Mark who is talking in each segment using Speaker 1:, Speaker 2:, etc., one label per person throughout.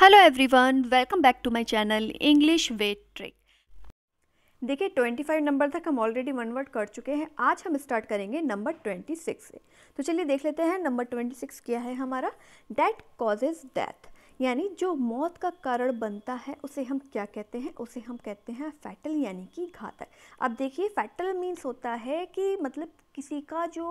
Speaker 1: hello everyone welcome back to my channel English wet trick देखिए 25 number तक हम already one word कर चुके हैं आज हम स्टार्ट करेंगे नंबर 26 से तो चलिए देख लेते हैं नंबर 26 क्या है हमारा डेट कॉजेज डेथ यानी जो मौत का कारण बनता है उसे हम क्या कहते हैं उसे हम कहते हैं फैटल यानी कि घातक अब देखिए फैटल मीन्स होता है कि मतलब किसी का जो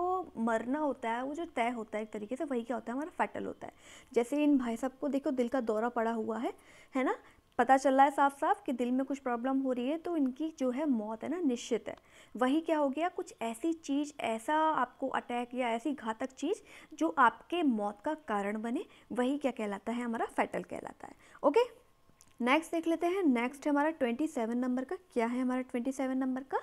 Speaker 1: मरना होता है वो जो तय होता है एक तरीके से वही क्या होता है हमारा फैटल होता है जैसे इन भाई साहब को देखो दिल का दौरा पड़ा हुआ है है ना पता चल रहा है साफ साफ कि दिल में कुछ प्रॉब्लम हो रही है तो इनकी जो है मौत है ना निश्चित है वही क्या हो गया कुछ ऐसी चीज़ ऐसा आपको अटैक या ऐसी घातक चीज़ जो आपके मौत का कारण बने वही क्या कहलाता है हमारा फैटल कहलाता है ओके नेक्स्ट देख लेते हैं नेक्स्ट हमारा ट्वेंटी सेवन नंबर का क्या है हमारा ट्वेंटी सेवन नंबर का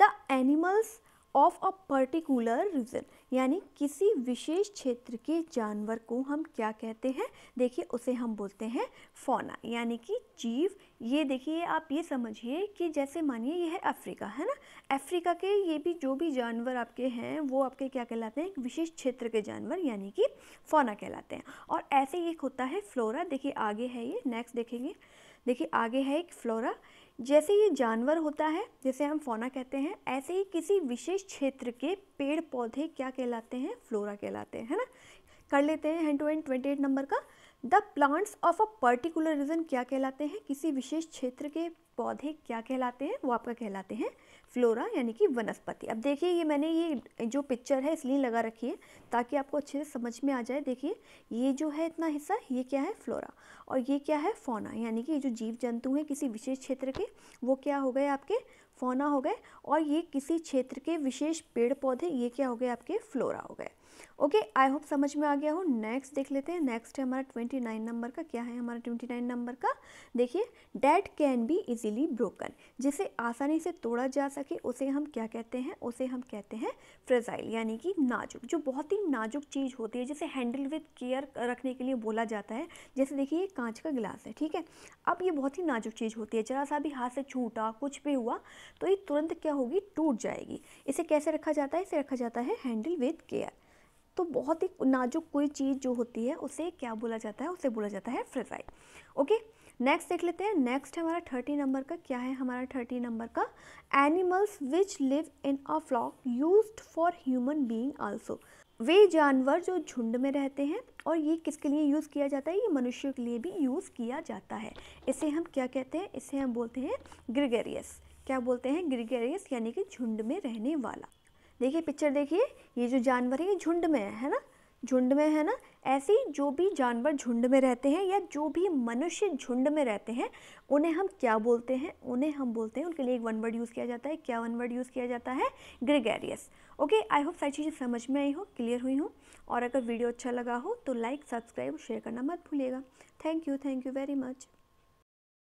Speaker 1: the animals of a particular region यानी किसी विशेष क्षेत्र के जानवर को हम क्या कहते हैं देखिए उसे हम बोलते हैं फोना यानी कि जीव ये देखिए आप ये समझिए कि जैसे मानिए यह है अफ्रीका है ना अफ्रीका के ये भी जो भी जानवर आपके हैं वो आपके क्या कहलाते हैं विशेष क्षेत्र के जानवर यानी कि फोना कहलाते हैं और ऐसे एक होता है फ्लोरा देखिए आगे है ये नेक्स्ट देखेंगे देखिए आगे है एक फ्लोरा जैसे ये जानवर होता है जैसे हम फोना कहते हैं ऐसे ही किसी विशेष क्षेत्र के पेड़ पौधे क्या कहलाते हैं फ्लोरा कहलाते हैं है ना कर लेते हैं hand to hand twenty eight number का the plants of a particular region क्या कहलाते हैं किसी विशेष क्षेत्र के पौधे क्या कहलाते हैं वो आपका कहलाते हैं फ्लोरा यानी कि वनस्पति अब देखिए ये मैंने ये जो पिक्चर है इसलिए लगा रखी है ताकि आपको अच्छे से समझ में आ जाए देखिए ये जो है इतना हिस्सा ये क्या है फ्लोरा और ये क्या है फोना यानी कि ये जो जीव जंतु हैं किसी विशेष क्षेत्र के वो क्या हो गए आपके फोना हो गए और ये किसी क्षेत्र के विशेष पेड़ पौधे ये क्या हो गए आपके फ्लोरा हो गए ओके आई होप समझ में आ गया हो नेक्स्ट देख लेते हैं नेक्स्ट है हमारा ट्वेंटी नाइन नंबर का क्या है हमारा ट्वेंटी नाइन नंबर का देखिए that can be easily broken जिसे आसानी से तोड़ा जा सके उसे हम क्या कहते हैं उसे हम कहते हैं फ्रेजाइल यानी कि नाजुक जो बहुत ही नाजुक चीज़ होती है जिसे हैंडल विथ केयर रखने के लिए बोला जाता है जैसे देखिए ये कांच का गिलास है ठीक है अब ये बहुत ही नाजुक चीज़ होती है जरा सा भी हाथ से छूटा कुछ भी हुआ तो ये तुरंत क्या होगी टूट जाएगी इसे कैसे रखा जाता है इसे रखा जाता है हैंडल विथ केयर तो बहुत ही नाजुक कोई चीज़ जो होती है उसे क्या बोला जाता है उसे बोला जाता है फ्रेजाइट ओके नेक्स्ट देख लेते हैं नेक्स्ट हमारा थर्टी नंबर का क्या है हमारा थर्टी नंबर का animals which live in a flock use for human being also वे जानवर जो झुंड में रहते हैं और ये किसके लिए यूज़ किया जाता है ये मनुष्यों के लिए भी यूज़ किया जाता है इसे हम क्या कहते हैं इसे हम बोलते हैं ग्रिगेरियस क्या बोलते हैं ग्रिगेरियस यानी कि झुंड में रहने वाला देखिए पिक्चर देखिए ये जो जानवर है ये झुंड में है ना झुंड में है ना ऐसे जो भी जानवर झुंड में रहते हैं या जो भी मनुष्य झुंड में रहते हैं उन्हें हम क्या बोलते हैं उन्हें हम बोलते हैं उनके लिए एक वन वर्ड यूज़ किया जाता है क्या वन वर्ड यूज़ किया जाता है ग्रेगेरियस ओके आई होप सारी चीज़ें समझ में आई हो क्लियर हुई हूँ और अगर वीडियो अच्छा लगा हो तो लाइक सब्सक्राइब शेयर करना मत भूलिएगा thank you thank you very much